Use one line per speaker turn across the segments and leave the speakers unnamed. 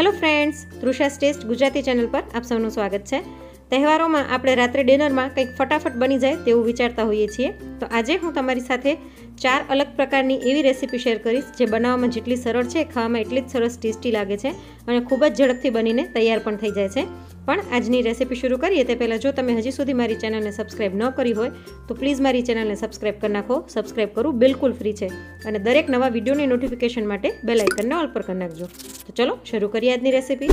hello friends Trusha taste Gujarati channel પર આપ સૌનું સ્વાગત છે તહેવારોમાં આપણે રાત્રે ડિનરમાં કંઈક ફટાફટ બની જાય તેવું વિચારતા હોઈએ છીએ તો આજે હું તમારી સાથે ચાર અલગ પ્રકારની એવી રેસીપી શેર કરીશ જે બનાવવામાં જેટલી સરળ છે ખાવામાં એટલી જ સરસ ટેસ્ટી લાગે છે અને ખૂબ જ ઝડપથી બનીને તૈયાર પણ થઈ જાય છે પણ આજની રેસીપી શરૂ કરીએ તે પહેલાં જો તમે હજી સુધી મારી ચેનલને સબસ્ક્રાઈબ ન કરી હોય તો પ્લીઝ મારી ચેનલને સબસ્ક્રાઈબ કરી નાખો સબસ્ક્રાઈબ કરવું બિલકુલ ફ્રી છે અને દરેક નવા વિડીયોની નોટિફિકેશન માટે બેલ આઇકનને ઓલ પર કરી નાખજો તો ચલો શરૂ કરીએ આજની રેસીપી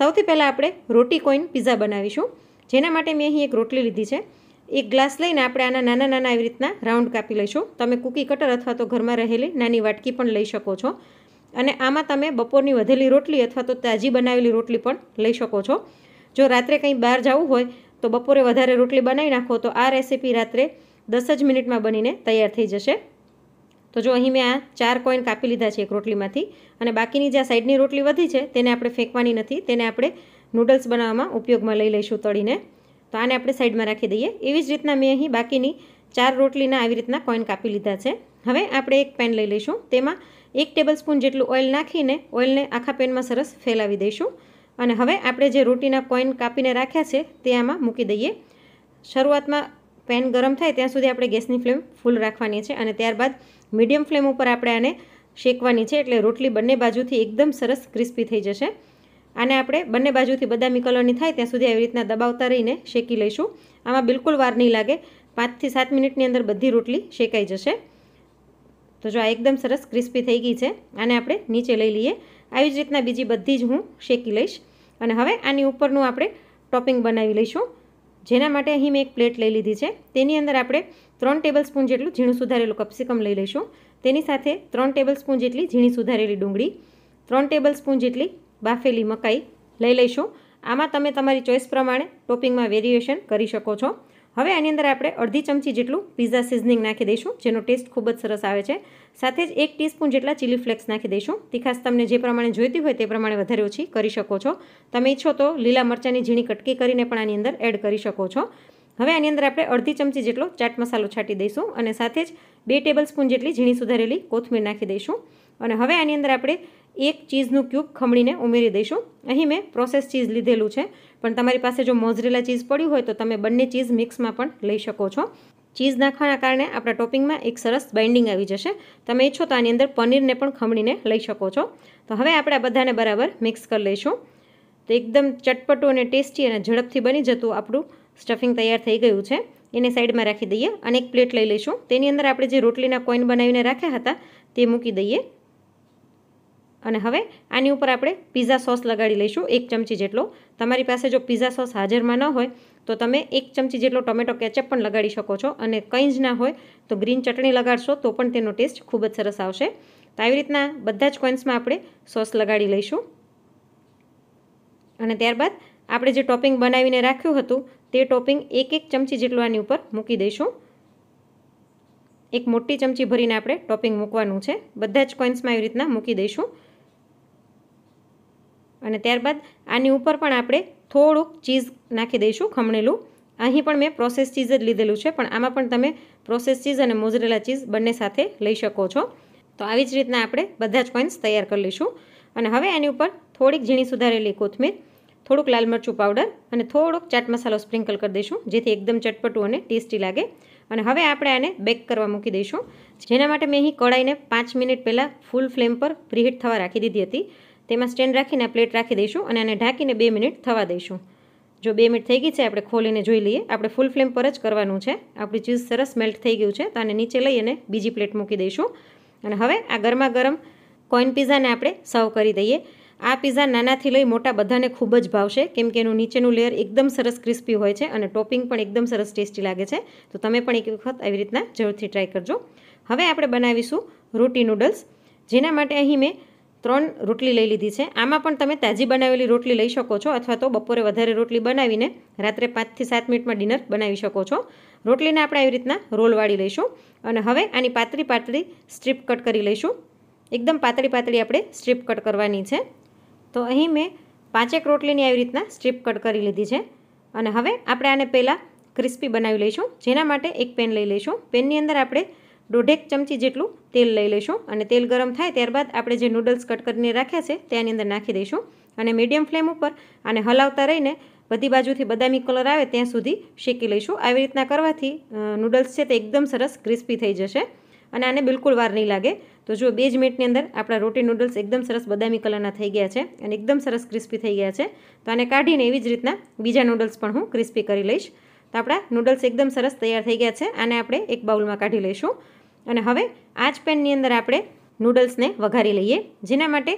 સૌથી પહેલાં આપણે રોટી કોઈન પીઝા બનાવીશું જેના માટે મેં અહીં એક રોટલી લીધી છે એક ગ્લાસ લઈને આપણે આના નાના નાના એવી રીતના રાઉન્ડ કાપી લઈશું તમે કૂકી કટર અથવા તો ઘરમાં રહેલી નાની વાટકી પણ લઈ શકો છો અને આમાં તમે બપોરની વધેલી રોટલી અથવા તો તાજી બનાવેલી રોટલી પણ લઈ શકો છો જો રાત્રે કંઈ બહાર જવું હોય તો બપોરે વધારે રોટલી બનાવી નાખો તો આ રેસીપી રાત્રે દસ જ મિનિટમાં બનીને તૈયાર થઈ જશે તો જો અહીં મેં આ ચાર કોઈન કાપી લીધા છે એક રોટલીમાંથી અને બાકીની જે આ સાઈડની રોટલી વધી છે તેને આપણે ફેંકવાની નથી તેને આપણે નૂડલ્સ બનાવવામાં ઉપયોગમાં લઈ લઈશું તળીને તો આને આપણે સાઈડમાં રાખી દઈએ એવી જ રીતના મેં અહીં બાકીની ચાર રોટલીના આવી રીતના કોઈન કાપી લીધા છે હવે આપણે એક પેન લઈ લઈશું તેમાં એક ટેબલ સ્પૂન જેટલું ઓઇલ નાખીને ઓઇલને આખા પેનમાં સરસ ફેલાવી દઈશું અને હવે આપણે જે રોટીના કોઈન કાપીને રાખ્યા છે તે આમાં મૂકી દઈએ શરૂઆતમાં પેન ગરમ થાય ત્યાં સુધી આપણે ગેસની ફ્લેમ ફૂલ રાખવાની છે અને ત્યારબાદ મીડિયમ ફ્લેમ ઉપર આપણે આને શેકવાની છે એટલે રોટલી બંને બાજુથી એકદમ સરસ ક્રિસ્પી થઈ જશે આને આપણે બંને બાજુથી બદામી કલરની થાય ત્યાં સુધી આવી રીતના દબાવતા રહીને શેકી લઈશું આમાં બિલકુલ વાર નહીં લાગે પાંચથી સાત મિનિટની અંદર બધી રોટલી શેકાઈ જશે તો જો આ એકદમ સરસ ક્રિસ્પી થઈ ગઈ છે આને આપણે નીચે લઈ લઈએ આવી જ રીતના બીજી બધી જ હું શેકી લઈશ અને હવે આની ઉપરનું આપણે ટોપિંગ બનાવી લઈશું જેના માટે અહીં મેં એક પ્લેટ લઈ લીધી છે તેની અંદર આપણે ત્રણ ટેબલ સ્પૂન જેટલું ઝીણું સુધારેલું કપ્સિકમ લઈ લઈશું તેની સાથે ત્રણ ટેબલ સ્પૂન જેટલી ઝીણી સુધારેલી ડુંગળી ત્રણ ટેબલ સ્પૂન જેટલી બાફેલી મકાઈ લઈ લઈશું આમાં તમે તમારી ચોઈસ પ્રમાણે ટોપિંગમાં વેરિએશન કરી શકો છો હવે આની અંદર આપણે અડધી ચમચી જેટલું પીઝા સિઝનિંગ નાખી દઈશું જેનો ટેસ્ટ ખૂબ જ સરસ આવે છે સાથે જ એક ટીસ્પૂન જેટલા ચીલી ફ્લેક્સ નાખી દઈશું તીખાસ તમને જે પ્રમાણે જોઈતી હોય તે પ્રમાણે વધારે ઓછી કરી શકો છો તમે ઈચ્છો તો લીલા મરચાંની ઝીણી કટકી કરીને પણ આની અંદર એડ કરી શકો છો હવે આની અંદર આપણે અડધી ચમચી જેટલો ચાટ મસાલો છાંટી દઈશું અને સાથે જ બે ટેબલ સ્પૂન જેટલી ઝીણી સુધારેલી કોથમીર નાખી દઈશું અને હવે આની અંદર આપણે એક ચીઝનું ક્યુબ ખમણીને ઉમેરી દઈશું અહીં મેં પ્રોસેસ ચીઝ લીધેલું છે પણ તમારી પાસે જો મોઝરેલા ચીઝ પડ્યું હોય તો તમે બંને ચીઝ મિક્સમાં પણ લઈ શકો છો ચીઝ નાખવાના કારણે આપણા ટોપિંગમાં એક સરસ બાઇન્ડિંગ આવી જશે તમે ઈચ્છો તો આની અંદર પનીરને પણ ખમણીને લઈ શકો છો તો હવે આપણે બધાને બરાબર મિક્સ કરી લઈશું તો એકદમ ચટપટું અને ટેસ્ટી અને ઝડપથી બની જતું આપણું સ્ટફિંગ તૈયાર થઈ ગયું છે એને સાઈડમાં રાખી દઈએ અને એક પ્લેટ લઈ લઈશું તેની અંદર આપણે જે રોટલીના કોઈન બનાવીને રાખ્યા હતા તે મૂકી દઈએ અને હવે આની ઉપર આપણે પીઝા સોસ લગાડી લઈશું એક ચમચી જેટલો તમારી પાસે જો પીઝા સોસ હાજરમાં ન હોય તો તમે એક ચમચી જેટલો ટોમેટો કેચઅપ પણ લગાડી શકો છો અને કંઈ જ ના હોય તો ગ્રીન ચટણી લગાડશો તો પણ તેનો ટેસ્ટ ખૂબ જ સરસ આવશે તો આવી રીતના બધા જ કોઇન્સમાં આપણે સોસ લગાડી લઈશું અને ત્યારબાદ આપણે જે ટોપિંગ બનાવીને રાખ્યું હતું તે ટોપિંગ એક એક ચમચી જેટલું આની ઉપર મૂકી દઈશું એક મોટી ચમચી ભરીને આપણે ટોપિંગ મૂકવાનું છે બધા જ કોઇન્સમાં એવી રીતના મૂકી દઈશું અને ત્યારબાદ આની ઉપર પણ આપણે થોડુંક ચીઝ નાખી દઈશું ખમણેલું અહીં પણ મેં પ્રોસેસ ચીઝ જ લીધેલું છે પણ આમાં પણ તમે પ્રોસેસ ચીઝ અને મોઝરેલા ચીઝ બંને સાથે લઈ શકો છો તો આવી જ રીતના આપણે બધા જ કોઈન્સ તૈયાર કરી લઈશું અને હવે એની ઉપર થોડીક ઝીણી સુધારેલી કોથમીર થોડુંક લાલ મરચું પાવડર અને થોડોક ચાટ મસાલો સ્પ્રિંકલ કરી દઈશું જેથી એકદમ ચટપટું અને ટેસ્ટી લાગે અને હવે આપણે આને બેક કરવા મૂકી દઈશું જેના માટે મેં અહીં કડાઈને પાંચ મિનિટ પહેલાં ફૂલ ફ્લેમ પર પ્રીહીટ થવા રાખી દીધી હતી તેમાં સ્ટેન્ડ રાખીને પ્લેટ રાખી દઈશું અને આને ઢાંકીને બે મિનિટ થવા દઈશું જો બે મિનિટ થઈ ગઈ છે આપણે ખોલીને જોઈ લઈએ આપણે ફૂલ ફ્લેમ પર જ કરવાનું છે આપણી ચીઝ સરસ મેલ્ટ થઈ ગયું છે તો આને નીચે લઈ અને બીજી પ્લેટ મૂકી દઈશું અને હવે આ ગરમા ગરમ કોઈન પીઝાને આપણે સર્વ કરી દઈએ આ પીઝા નાનાથી લઈ મોટા બધાને ખૂબ જ ભાવશે કેમ કે એનું નીચેનું લેયર એકદમ સરસ ક્રિસ્પી હોય છે અને ટોપિંગ પણ એકદમ સરસ ટેસ્ટી લાગે છે તો તમે પણ એક વખત આવી રીતના જરૂરથી ટ્રાય કરજો હવે આપણે બનાવીશું રોટી નૂડલ્સ જેના માટે અહીં મેં ત્રણ રોટલી લઈ લીધી છે આમાં પણ તમે તાજી બનાવેલી રોટલી લઈ શકો છો અથવા તો બપોરે વધારે રોટલી બનાવીને રાત્રે પાંચથી સાત મિનિટમાં ડિનર બનાવી શકો છો રોટલીને આપણે આવી રીતના રોલવાળી લઈશું અને હવે આની પાતળી પાતળી સ્ટ્રીપ કટ કરી લઈશું એકદમ પાતળી પાતળી આપણે સ્ટ્રીપ કટ કરવાની છે તો અહીં મેં પાંચેક રોટલીની આવી રીતના સ્ટ્રીપ કટ કરી લીધી છે અને હવે આપણે આને પહેલાં ક્રિસ્પી બનાવી લઈશું જેના માટે એક પેન લઈ લઈશું પેનની અંદર આપણે દોઢેક ચમચી જેટલું તેલ લઈ લઈશું અને તેલ ગરમ થાય ત્યારબાદ આપણે જે નૂડલ્સ કટ કરીને રાખ્યા છે તેની અંદર નાખી દઈશું અને મીડિયમ ફ્લેમ ઉપર આને હલાવતા રહીને બધી બાજુથી બદામી કલર આવે ત્યાં સુધી શેકી લઈશું આવી રીતના કરવાથી નૂડલ્સ છે તે એકદમ સરસ ક્રિસ્પી થઈ જશે અને આને બિલકુલ વાર નહીં લાગે તો જો બે જ મિનિટની અંદર આપણા રોટી નૂડલ્સ એકદમ સરસ બદામી કલરના થઈ ગયા છે અને એકદમ સરસ ક્રિસ્પી થઈ ગયા છે તો આને કાઢીને એવી જ રીતના બીજા નૂડલ્સ પણ હું ક્રિસ્પી કરી લઈશ તો આપણા નૂડલ્સ એકદમ સરસ તૈયાર થઈ ગયા છે આને આપણે એક બાઉલમાં કાઢી લઈશું અને હવે આ જ પેનની અંદર આપણે નૂડલ્સને વઘારી લઈએ જેના માટે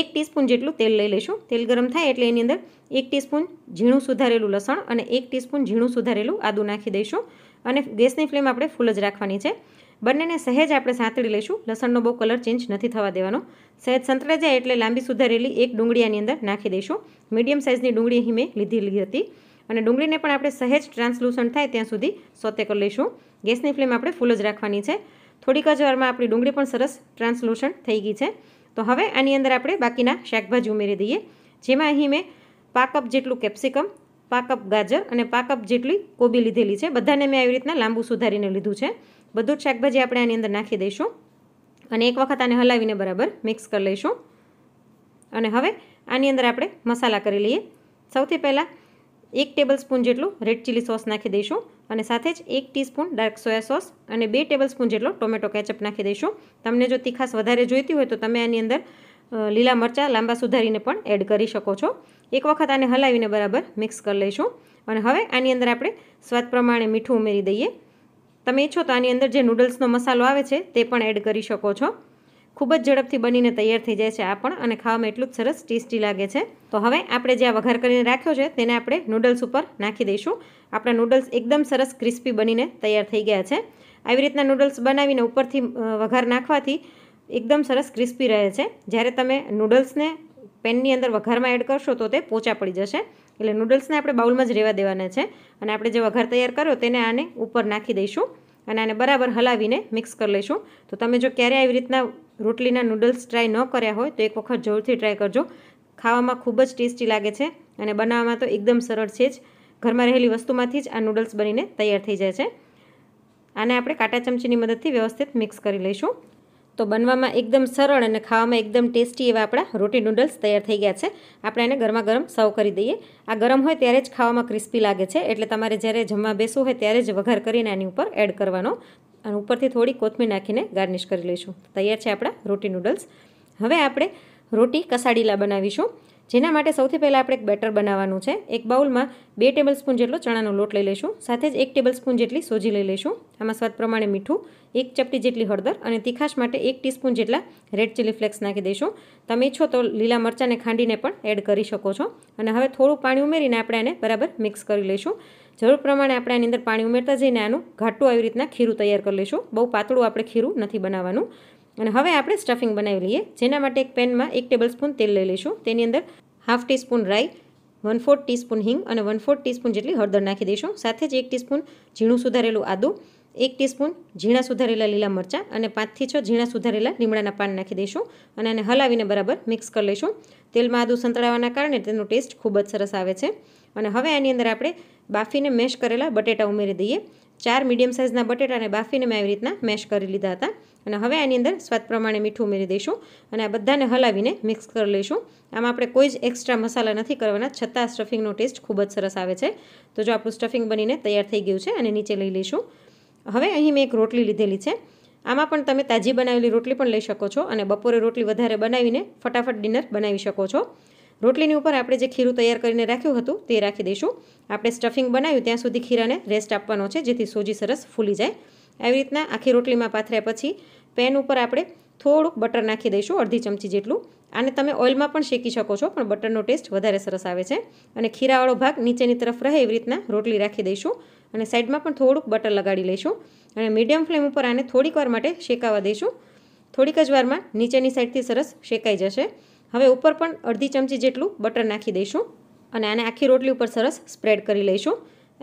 એક ટીસ્પૂન જેટલું તેલ લઈ લઈશું તેલ ગરમ થાય એટલે એની અંદર એક ટીસ્પૂન ઝીણું સુધારેલું લસણ અને એક ટીસ્પૂન ઝીણું સુધારેલું આદું નાખી દઈશું અને ગેસની ફ્લેમ આપણે ફૂલ જ રાખવાની છે બંનેને સહેજ આપણે સાંતળી લઈશું લસણનો બહુ કલર ચેન્જ નથી થવા દેવાનો સહેજ સંતળાઈ જાય એટલે લાંબી સુધારેલી એક ડુંગળીની અંદર નાખી દઈશું મીડિયમ સાઇઝની ડુંગળી અહીં મેં લીધેલી હતી અને ડુંગળીને પણ આપણે સહેજ ટ્રાન્સલુસન્ટ થાય ત્યાં સુધી સોતે કરી લઈશું ગેસની ફ્લેમ આપણે ફૂલ જ રાખવાની છે થોડીક જ વારમાં આપણી ડુંગળી પણ સરસ ટ્રાન્સલુસન્ટ થઈ ગઈ છે તો હવે આની અંદર આપણે બાકીના શાકભાજી ઉમેરી દઈએ જેમાં અહીં મેં પાક કપ જેટલું કેપ્સિકમ પાક કપ ગાજર અને પાક કપ જેટલી કોબી લીધેલી છે બધાને મેં આવી રીતના લાંબુ સુધારીને લીધું છે બધું જ શાકભાજી આપણે આની અંદર નાખી દઈશું અને એક વખત આને હલાવીને બરાબર મિક્સ કરી લઈશું અને હવે આની અંદર આપણે મસાલા કરી લઈએ સૌથી પહેલાં એક ટેબલ સ્પૂન જેટલું રેડ ચીલી સોસ નાખી દઈશું અને સાથે જ એક ટીસ્પૂન ડાર્ક સોયા સોસ અને બે ટેબલ સ્પૂન જેટલો ટોમેટો કેચઅપ નાખી દઈશું તમને જો તીખાસ વધારે જોઈતી હોય તો તમે આની અંદર લીલા મરચાં લાંબા સુધારીને પણ એડ કરી શકો છો એક વખત આને હલાવીને બરાબર મિક્સ કરી લઈશું અને હવે આની અંદર આપણે સ્વાદ પ્રમાણે મીઠું ઉમેરી દઈએ તમે ઈચ્છો તો આની અંદર જે નૂડલ્સનો મસાલો આવે છે તે પણ એડ કરી શકો છો ખૂબ જ ઝડપથી બનીને તૈયાર થઈ જાય છે આ પણ અને ખાવામાં એટલું જ સરસ ટેસ્ટી લાગે છે તો હવે આપણે જે આ વઘાર કરીને રાખ્યો છે તેને આપણે નૂડલ્સ ઉપર નાખી દઈશું આપણા નૂડલ્સ એકદમ સરસ ક્રિસ્પી બનીને તૈયાર થઈ ગયા છે આવી રીતના નૂડલ્સ બનાવીને ઉપરથી વઘાર નાખવાથી એકદમ સરસ ક્રિસ્પી રહે છે જ્યારે તમે નૂડલ્સને પેનની અંદર વઘારમાં એડ કરશો તો તે પોચા પડી જશે એટલે નૂડલ્સને આપણે બાઉલમાં જ રહેવા દેવાના છે અને આપણે જે વઘાર તૈયાર કર્યો તેને આને ઉપર નાખી દઈશું અને આને બરાબર હલાવીને મિક્સ કરી લઈશું તો તમે જો ક્યારે આવી રીતના રોટલીના નૂડલ્સ ટ્રાય ન કર્યા હોય તો એક વખત જરૂરથી ટ્રાય કરજો ખાવામાં ખૂબ જ ટેસ્ટી લાગે છે અને બનાવવામાં તો એકદમ સરળ છે જ ઘરમાં રહેલી વસ્તુમાંથી જ આ નૂડલ્સ બનીને તૈયાર થઈ જાય છે આને આપણે કાંટા ચમચીની મદદથી વ્યવસ્થિત મિક્સ કરી લઈશું તો બનવામાં એકદમ સરળ અને ખાવામાં એકદમ ટેસ્ટી એવા આપણા રોટી નૂડલ્સ તૈયાર થઈ ગયા છે આપણે એને ગરમા ગરમ સર્વ કરી દઈએ આ ગરમ હોય ત્યારે જ ખાવામાં ક્રિસ્પી લાગે છે એટલે તમારે જ્યારે જમવા બેસવું હોય ત્યારે જ વઘાર કરીને આની ઉપર એડ કરવાનો અને ઉપરથી થોડી કોથમીર નાખીને ગાર્નિશ કરી લઈશું તૈયાર છે આપણા રોટી નૂડલ્સ હવે આપણે રોટી કસાડીલા બનાવીશું જેના માટે સૌથી પહેલાં આપણે એક બેટર બનાવવાનું છે એક બાઉલમાં બે ટેબલ સ્પૂન જેટલો ચણાનો લોટ લઈ લઈશું સાથે જ એક ટેબલ સ્પૂન જેટલી સોજી લઈ લઈશું આમાં સ્વાદ પ્રમાણે મીઠું એક ચપટી જેટલી હળદર અને તીખાશ માટે એક ટીસ્પૂન જેટલા રેડ ચીલી ફ્લેક્સ નાખી દઈશું તમે ઈચ્છો તો લીલા મરચાંને ખાંડીને પણ એડ કરી શકો છો અને હવે થોડું પાણી ઉમેરીને આપણે એને બરાબર મિક્સ કરી લઈશું જરૂર પ્રમાણે આપણે આની અંદર પાણી ઉમેરતા જઈને આનું ઘાટું આવી રીતના ખીરું તૈયાર કરી લઈશું બહુ પાતળું આપણે ખીરું નથી બનાવવાનું અને હવે આપણે સ્ટફિંગ બનાવી લઈએ જેના માટે એક પેનમાં એક ટેબલસ્પૂન તેલ લઈ લઈશું તેની અંદર હાફ ટીસ્પૂન રાઈ વન ફોર્થ ટીસ્પૂન હિંગ અને વન ફોર્થ ટીસ્પૂન જેટલી હળદર નાખી દઈશું સાથે જ એક ટીસ્પૂન ઝીણું સુધારેલું આદું એક ટીસ્પૂન ઝીણા સુધારેલા લીલા મરચાં અને પાંચથી છ ઝીણા સુધારેલા લીમડાના પાન નાખી દઈશું અને આને હલાવીને બરાબર મિક્સ કરી લઈશું તેલમાં આદું સંતળાવવાના કારણે તેનો ટેસ્ટ ખૂબ જ સરસ આવે છે અને હવે આની અંદર આપણે બાફીને મેશ કરેલા બટેટા ઉમેરી દઈએ ચાર મીડિયમ સાઇઝના બટેટાને બાફીને મેં આવી રીતના મેશ કરી લીધા હતા અને હવે આની અંદર સ્વાદ પ્રમાણે મીઠું ઉમેરી દઈશું અને આ બધાને હલાવીને મિક્સ કરી લઈશું આમાં આપણે કોઈ જ એક્સ્ટ્રા મસાલા નથી કરવાના છતાં સ્ટફિંગનો ટેસ્ટ ખૂબ જ સરસ આવે છે તો જો આપણું સ્ટફિંગ બનીને તૈયાર થઈ ગયું છે અને નીચે લઈ લઈશું હવે અહીં મેં એક રોટલી લીધેલી છે આમાં પણ તમે તાજી બનાવેલી રોટલી પણ લઈ શકો છો અને બપોરે રોટલી વધારે બનાવીને ફટાફટ ડિનર બનાવી શકો છો રોટલીની ઉપર આપણે જે ખીરું તૈયાર કરીને રાખ્યું હતું તે રાખી દઈશું આપણે સ્ટફિંગ બનાવ્યું ત્યાં સુધી ખીરાને રેસ્ટ આપવાનો છે જેથી સોજી સરસ ફૂલી જાય આવી રીતના આખી રોટલીમાં પાથર્યા પછી પેન ઉપર આપણે થોડુંક બટર નાખી દઈશું અડધી ચમચી જેટલું આને તમે ઓઇલમાં પણ શેકી શકો છો પણ બટરનો ટેસ્ટ વધારે સરસ આવે છે અને ખીરાવાળો ભાગ નીચેની તરફ રહે એવી રીતના રોટલી રાખી દઈશું અને સાઈડમાં પણ થોડુંક બટર લગાડી લઈશું અને મીડિયમ ફ્લેમ ઉપર આને થોડીક માટે શેકાવા દઈશું થોડીક જ વારમાં નીચેની સાઈડથી સરસ શેકાઈ જશે હવે ઉપર પણ અડધી ચમચી જેટલું બટર નાખી દઈશું અને આને આખી રોટલી ઉપર સરસ સ્પ્રેડ કરી લઈશું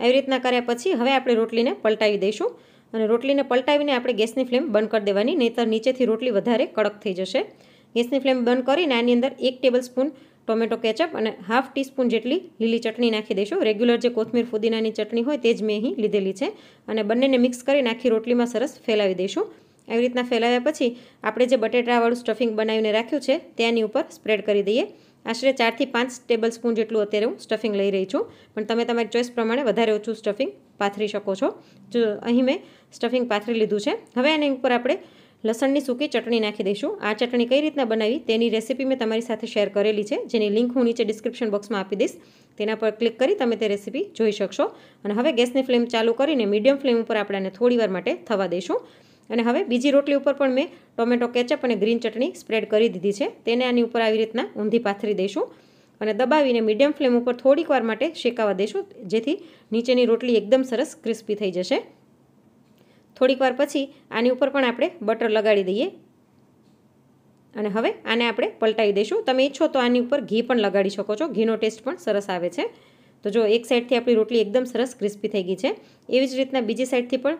એવી રીતના કર્યા પછી હવે આપણે રોટલીને પલટાવી દઈશું અને રોટલીને પલટાવીને આપણે ગેસની ફ્લેમ બંધ કરી દેવાની નહીંતર નીચેથી રોટલી વધારે કડક થઈ જશે ગેસની ફ્લેમ બંધ કરીને આની અંદર એક ટેબલ સ્પૂન ટોમેટો કેચઅપ અને હાફ ટીસ્પૂન જેટલી લીલી ચટણી નાખી દઈશું રેગ્યુલર જે કોથમીર ફુદીનાની ચટણી હોય તે જ મેં અહીં લીધેલી છે અને બંનેને મિક્સ કરીને આખી રોટલીમાં સરસ ફેલાવી દઈશું એવી રીતના ફેલાવ્યા પછી આપણે જે બટેટાવાળું સ્ટફિંગ બનાવીને રાખ્યું છે તેની ઉપર સ્પ્રેડ કરી દઈએ આશરે ચારથી પાંચ ટેબલ સ્પૂન જેટલું અત્યારે હું સ્ટફિંગ લઈ રહી છું પણ તમે તમારી ચોઈસ પ્રમાણે વધારે ઓછું સ્ટફિંગ પાથરી શકો છો જો અહીં મેં સ્ટફિંગ પાથરી લીધું છે હવે એની ઉપર આપણે લસણની સૂકી ચટણી નાખી દઈશું આ ચટણી કઈ રીતના બનાવી તેની રેસીપી મેં તમારી સાથે શેર કરેલી છે જેની લિંક હું નીચે ડિસ્ક્રિપ્શન બોક્સમાં આપી દઈશ તેના પર ક્લિક કરી તમે તે રેસીપી જોઈ શકશો અને હવે ગેસની ફ્લેમ ચાલુ કરીને મીડિયમ ફ્લેમ ઉપર આપણે થોડી વાર માટે થવા દઈશું અને હવે બીજી રોટલી ઉપર પણ મેં ટોમેટો કેચઅપ અને ગ્રીન ચટણી સ્પ્રેડ કરી દીધી છે તેને આની ઉપર આવી રીતના ઊંધી પાથરી દઈશું અને દબાવીને મીડિયમ ફ્લેમ ઉપર થોડીક વાર માટે શેકાવા દઈશું જેથી નીચેની રોટલી એકદમ સરસ ક્રિસ્પી થઈ જશે થોડીક વાર પછી આની ઉપર પણ આપણે બટર લગાડી દઈએ અને હવે આને આપણે પલટાવી દઈશું તમે ઈચ્છો તો આની ઉપર ઘી પણ લગાડી શકો છો ઘીનો ટેસ્ટ પણ સરસ આવે છે તો જો એક સાઈડથી આપણી રોટલી એકદમ સરસ ક્રિસ્પી થઈ ગઈ છે એવી જ રીતના બીજી સાઈડથી પણ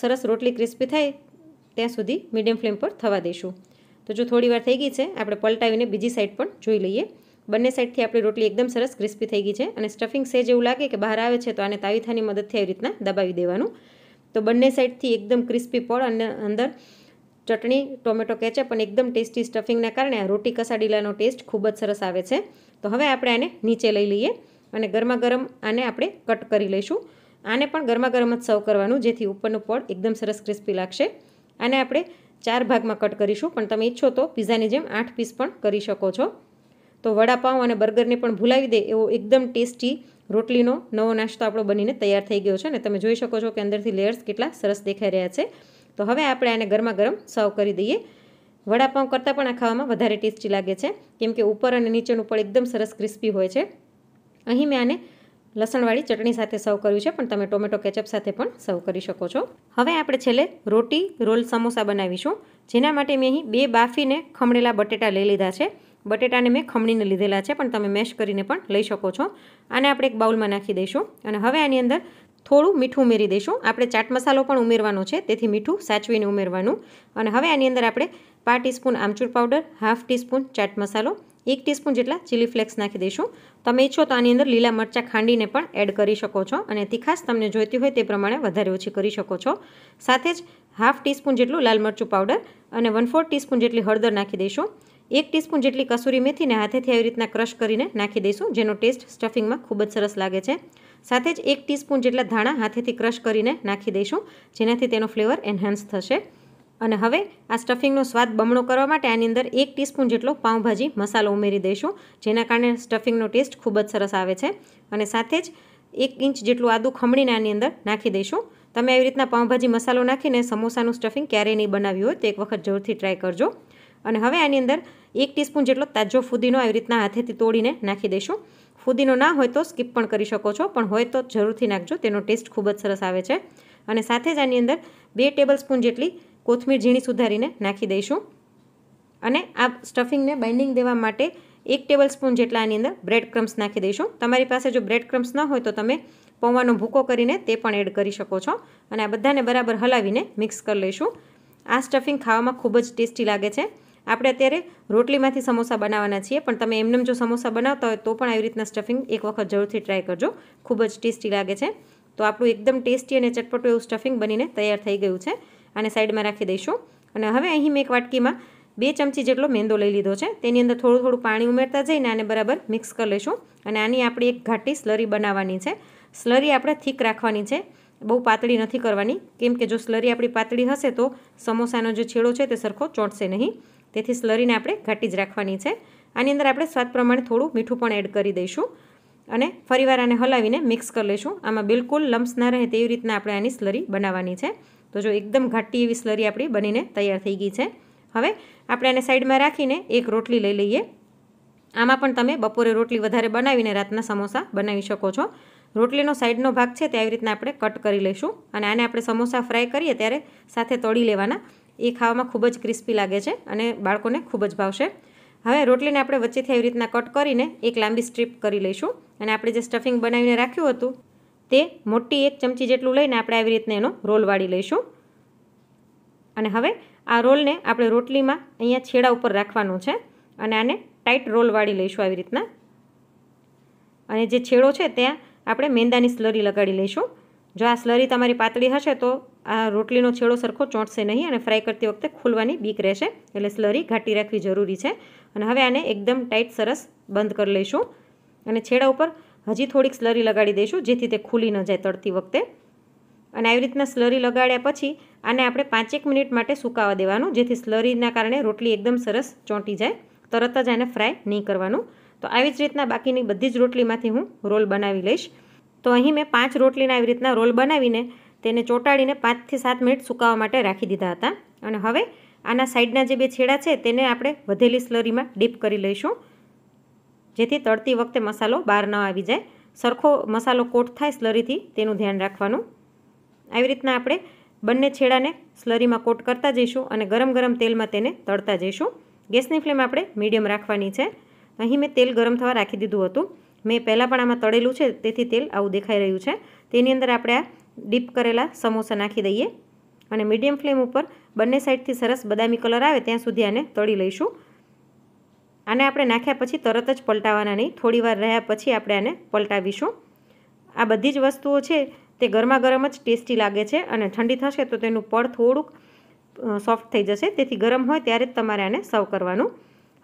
સરસ રોટલી ક્રિસ્પી થાય ત્યાં સુધી મીડિયમ ફ્લેમ પર થવા દઈશું તો જો થોડી વાર થઈ ગઈ છે આપણે પલટાવીને બીજી સાઈડ પણ જોઈ લઈએ બંને સાઈડથી આપણી રોટલી એકદમ સરસ ક્રિસ્પી થઈ ગઈ છે અને સ્ટફિંગ સેજ એવું લાગે કે બહાર આવે છે તો આને તાવીથાની મદદથી આવી રીતના દબાવી દેવાનું તો બંને સાઈડથી એકદમ ક્રિસ્પી પડ અને અંદર ચટણી ટોમેટો કેચઅપ અને એકદમ ટેસ્ટી સ્ટફિંગના કારણે આ રોટી કસાડીલાનો ટેસ્ટ ખૂબ જ સરસ આવે છે તો હવે આપણે આને નીચે લઈ લઈએ અને ગરમા ગરમ આને આપણે કટ કરી લઈશું આને પણ ગરમા ગરમ જ સર્વ કરવાનું જેથી ઉપરનું પડ એકદમ સરસ ક્રિસ્પી લાગશે આને આપણે ચાર ભાગમાં કટ કરીશું પણ તમે ઈચ્છો તો પીઝાની જેમ આઠ પીસ પણ કરી શકો છો તો વડાપાઉં અને બર્ગરને પણ ભૂલાવી દે એવો એકદમ ટેસ્ટી રોટલીનો નવો નાસ્તો આપણો બનીને તૈયાર થઈ ગયો છે અને તમે જોઈ શકો છો કે અંદરથી લેયર્સ કેટલા સરસ દેખાઈ રહ્યા છે તો હવે આપણે આને ગરમા ગરમ સર્વ કરી દઈએ વડાપાઉં કરતાં પણ આ ખાવામાં વધારે ટેસ્ટી લાગે છે કેમ કે ઉપર અને નીચેનું પણ એકદમ સરસ ક્રિસ્પી હોય છે અહીં મેં આને લસણવાળી ચટણી સાથે સર્વ કર્યું છે પણ તમે ટોમેટો કેચઅપ સાથે પણ સર્વ કરી શકો છો હવે આપણે છેલ્લે રોટી રોલ સમોસા બનાવીશું જેના માટે મેં અહીં બે બાફીને ખમણેલા બટેટા લઈ લીધા છે બટેટાને મેં ખમણીને લીધેલા છે પણ તમે મેશ કરીને પણ લઈ શકો છો આને આપણે એક બાઉલમાં નાખી દઈશું અને હવે આની અંદર થોડું મીઠું ઉમેરી દઈશું આપણે ચાટ મસાલો પણ ઉમેરવાનો છે તેથી મીઠું સાચવીને ઉમેરવાનું અને હવે આની અંદર આપણે પાંચ ટીસ્પૂન આમચૂર પાવડર હાફ ટીસ્પૂન ચાટ મસાલો એક ટીસ્પૂન જેટલા ચીલી ફ્લેક્સ નાખી દઈશું તમે ઈચ્છો તો આની અંદર લીલા મરચાં ખાંડીને પણ એડ કરી શકો છો અને તીખાશ તમને જોઈતી હોય તે પ્રમાણે વધારે ઓછી કરી શકો છો સાથે જ હાફ ટીસ્પૂન જેટલું લાલ મરચું પાવડર અને વન ફોર ટીસ્પૂન જેટલી હળદર નાખી દઈશું એક ટીસ્પૂન જેટલી કસૂરી મેથીને હાથેથી આવી રીતના ક્રશ કરીને નાખી દઈશું જેનો ટેસ્ટ સ્ટફિંગમાં ખૂબ જ સરસ લાગે છે સાથે જ એક ટીસ્પૂન જેટલા ધાણા હાથેથી ક્રશ કરીને નાખી દઈશું જેનાથી તેનો ફ્લેવર એન્હાન્સ થશે અને હવે આ સ્ટફિંગનો સ્વાદ બમણો કરવા માટે આની અંદર એક ટીસ્પૂન જેટલો પાઉંભાજી મસાલો ઉમેરી દઈશું જેના કારણે સ્ટફિંગનો ટેસ્ટ ખૂબ જ સરસ આવે છે અને સાથે જ એક ઇંચ જેટલું આદુ ખમણીને આની અંદર નાખી દઈશું તમે આવી રીતના પાઉંભાજી મસાલો નાખીને સમોસાનું સ્ટફિંગ ક્યારેય નહીં બનાવ્યું હોય તો એક વખત જરૂરથી ટ્રાય કરજો અને હવે આની અંદર એક ટીસ્પૂન જેટલો તાજો ફુદીનો આવી રીતના હાથેથી તોડીને નાખી દઈશું ફૂદીનો ના હોય તો સ્કીપ પણ કરી શકો છો પણ હોય તો જરૂરથી નાખજો તેનો ટેસ્ટ ખૂબ જ સરસ આવે છે અને સાથે જ આની અંદર બે ટેબલ સ્પૂન જેટલી કોથમીર ઝીણી સુધારીને નાખી દઈશું અને આ સ્ટફિંગને બાઇન્ડિંગ દેવા માટે એક ટેબલ સ્પૂન જેટલા આની અંદર બ્રેડ ક્રમ્સ નાખી દઈશું તમારી પાસે જો બ્રેડ ક્રમ્સ ન હોય તો તમે પૌવાનો ભૂકો કરીને તે પણ એડ કરી શકો છો અને આ બધાને બરાબર હલાવીને મિક્સ કરી લઈશું આ સ્ટફિંગ ખાવામાં ખૂબ જ ટેસ્ટી લાગે છે આપણે અત્યારે રોટલીમાંથી સમોસા બનાવવાના છીએ પણ તમે એમનેમ જો સમોસા બનાવતા હોય તો પણ આવી રીતના સ્ટફિંગ એક વખત જરૂરથી ટ્રાય કરજો ખૂબ જ ટેસ્ટી લાગે છે તો આપણું એકદમ ટેસ્ટી અને ચટપટું એવું સ્ટફિંગ બનીને તૈયાર થઈ ગયું છે આને સાઈડમાં રાખી દઈશું અને હવે અહીં મેં એક વાટકીમાં બે ચમચી જેટલો મેંદો લઈ લીધો છે તેની અંદર થોડું થોડું પાણી ઉમેરતા જઈને આને બરાબર મિક્સ કરી લઈશું અને આની આપણી એક ઘાટી સ્લરી બનાવવાની છે સ્લરી આપણે થીક રાખવાની છે બહુ પાતળી નથી કરવાની કેમ કે જો સ્લરી આપણી પાતળી હશે તો સમોસાનો જે છેડો છે તે સરખો ચોંટશે નહીં તેથી સ્લરીને આપણે ઘાટી જ રાખવાની છે આની અંદર આપણે સ્વાદ પ્રમાણે થોડું મીઠું પણ એડ કરી દઈશું અને ફરીવાર આને હલાવીને મિક્સ કરી લઈશું આમાં બિલકુલ લમ્સ ના રહે તેવી રીતના આપણે આની સ્લરી બનાવવાની છે તો જો એકદમ ઘાટી એવી સ્લરી આપણી બનીને તૈયાર થઈ ગઈ છે હવે આપણે એને સાઈડમાં રાખીને એક રોટલી લઈ લઈએ આમાં પણ તમે બપોરે રોટલી વધારે બનાવીને રાતના સમોસા બનાવી શકો છો રોટલીનો સાઈડનો ભાગ છે તે આવી રીતના આપણે કટ કરી લઈશું અને આને આપણે સમોસા ફ્રાય કરીએ ત્યારે સાથે તળી લેવાના એ ખાવામાં ખૂબ જ ક્રિસ્પી લાગે છે અને બાળકોને ખૂબ જ ભાવશે હવે રોટલીને આપણે વચ્ચેથી આવી રીતના કટ કરીને એક લાંબી સ્ટ્રીપ કરી લઈશું અને આપણે જે સ્ટફિંગ બનાવીને રાખ્યું હતું તે મોટી એક ચમચી જેટલું લઈને આપણે આવી રીતને એનો રોલ વાળી લઈશું અને હવે આ રોલને આપણે રોટલીમાં અહીંયા છેડા ઉપર રાખવાનું છે અને આને ટાઈટ રોલ વાળી લઈશું આવી રીતના અને જે છેડો છે ત્યાં આપણે મેંદાની સ્લરી લગાડી લઈશું જો આ સ્લરી તમારી પાતળી હશે તો આ રોટલીનો છેડો સરખો ચોંટશે નહીં અને ફ્રાય કરતી વખતે ખુલવાની બીક રહેશે એટલે સ્લરી ઘાટી રાખવી જરૂરી છે અને હવે આને એકદમ ટાઈટ સરસ બંધ કરી લઈશું અને છેડા ઉપર હજી થોડીક સ્લરી લગાડી દઈશું જેથી તે ખુલી ન જાય તળતી વખતે અને આવી રીતના સ્લરી લગાડ્યા પછી આને આપણે પાંચેક મિનિટ માટે સુકાવા દેવાનું જેથી સ્લરીના કારણે રોટલી એકદમ સરસ ચોંટી જાય તરત જ એને ફ્રાય નહીં કરવાનું તો આવી જ રીતના બાકીની બધી જ રોટલીમાંથી હું રોલ બનાવી લઈશ તો અહીં મેં પાંચ રોટલીના આવી રીતના રોલ બનાવીને તેને ચોંટાડીને પાંચથી સાત મિનિટ સુકાવા માટે રાખી દીધા હતા અને હવે આના સાઈડના જે બે છેડા છે તેને આપણે વધેલી સ્લરીમાં ડીપ કરી લઈશું જેથી તળતી વખતે મસાલો બહાર ન આવી જાય સરખો મસાલો કોટ થાય સ્લરીથી તેનું ધ્યાન રાખવાનું આવી રીતના આપણે બંને છેડાને સ્લરીમાં કોટ કરતા જઈશું અને ગરમ ગરમ તેલમાં તેને તળતા જઈશું ગેસની ફ્લેમ આપણે મીડિયમ રાખવાની છે અહીં મેં તેલ ગરમ થવા રાખી દીધું હતું મેં પહેલાં પણ આમાં તળેલું છે તેથી તેલ આવું દેખાઈ રહ્યું છે તેની અંદર આપણે આ ડીપ કરેલા સમોસા નાખી દઈએ અને મીડિયમ ફ્લેમ ઉપર બંને સાઈડથી સરસ બદામી કલર આવે ત્યાં સુધી આને તળી લઈશું આને આપણે નાખ્યા પછી તરત જ પલટાવવાના નહીં થોડીવાર રહ્યા પછી આપણે આને પલટાવીશું આ બધી જ વસ્તુઓ છે તે ગરમા ગરમ જ ટેસ્ટી લાગે છે અને ઠંડી થશે તો તેનું પડ થોડુંક સોફ્ટ થઈ જશે તેથી ગરમ હોય ત્યારે જ તમારે આને સર્વ કરવાનું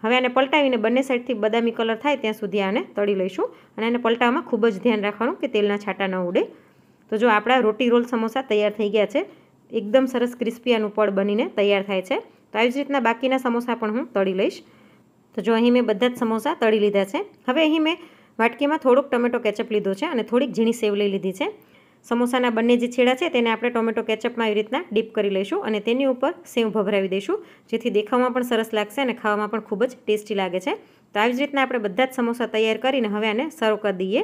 હવે આને પલટાવીને બંને સાઈડથી બદામી કલર થાય ત્યાં સુધી આને તળી લઈશું અને આને પલટાવવામાં ખૂબ જ ધ્યાન રાખવાનું કે તેલના છાંટા ન ઉડે તો જો આપણા રોટી રોલ સમોસા તૈયાર થઈ ગયા છે એકદમ સરસ ક્રિસ્પી આનું પડ બનીને તૈયાર થાય છે તો આવી જ રીતના બાકીના સમોસા પણ હું તળી લઈશ તો જો અહીં મેં બધા જ સમોસા તળી લીધા છે હવે અહીં મેં વાટકીમાં થોડુંક ટોમેટો કેચઅપ લીધો છે અને થોડીક ઝીણી સેવ લઈ લીધી છે સમોસાના બંને જે છેડા છે તેને આપણે ટોમેટો કેચઅપમાં એવી રીતના ડીપ કરી લઈશું અને તેની ઉપર સેવ ભભરાવી દઈશું જેથી દેખાવમાં પણ સરસ લાગશે અને ખાવામાં પણ ખૂબ જ ટેસ્ટી લાગે છે તો આવી જ રીતના આપણે બધા જ સમોસા તૈયાર કરીને હવે આને સર્વ કરી દઈએ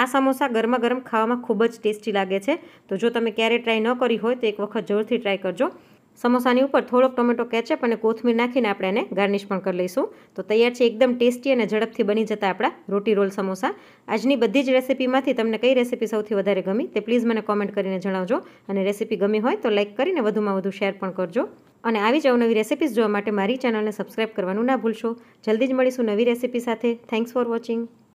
આ સમોસા ગરમા ગરમ ખાવામાં ખૂબ જ ટેસ્ટી લાગે છે તો જો તમે ક્યારેય ટ્રાય ન કરી હોય તો એક વખત જરૂરથી ટ્રાય કરજો સમોસાની ઉપર થોડોક ટોમેટો કેચઅપ અને કોથમીર નાખીને આપણે એને ગાર્નિશ પણ કરી લઈશું તો તૈયાર છે એકદમ ટેસ્ટી અને ઝડપથી બની જતા આપણા રોટી રોલ સમોસા આજની બધી જ રેસીપીમાંથી તમને કઈ રેસીપી સૌથી વધારે ગમી તે પ્લીઝ મને કોમેન્ટ કરીને જણાવજો અને રેસીપી ગમી હોય તો લાઇક કરીને વધુમાં વધુ શેર પણ કરજો અને આવી જ અવનવી રેસીપીઝ જોવા માટે મારી ચેનલને સબસ્ક્રાઇબ કરવાનું ના ભૂલશો જલ્દી જ મળીશું નવી રેસીપી સાથે થેન્ક્સ ફોર વોચિંગ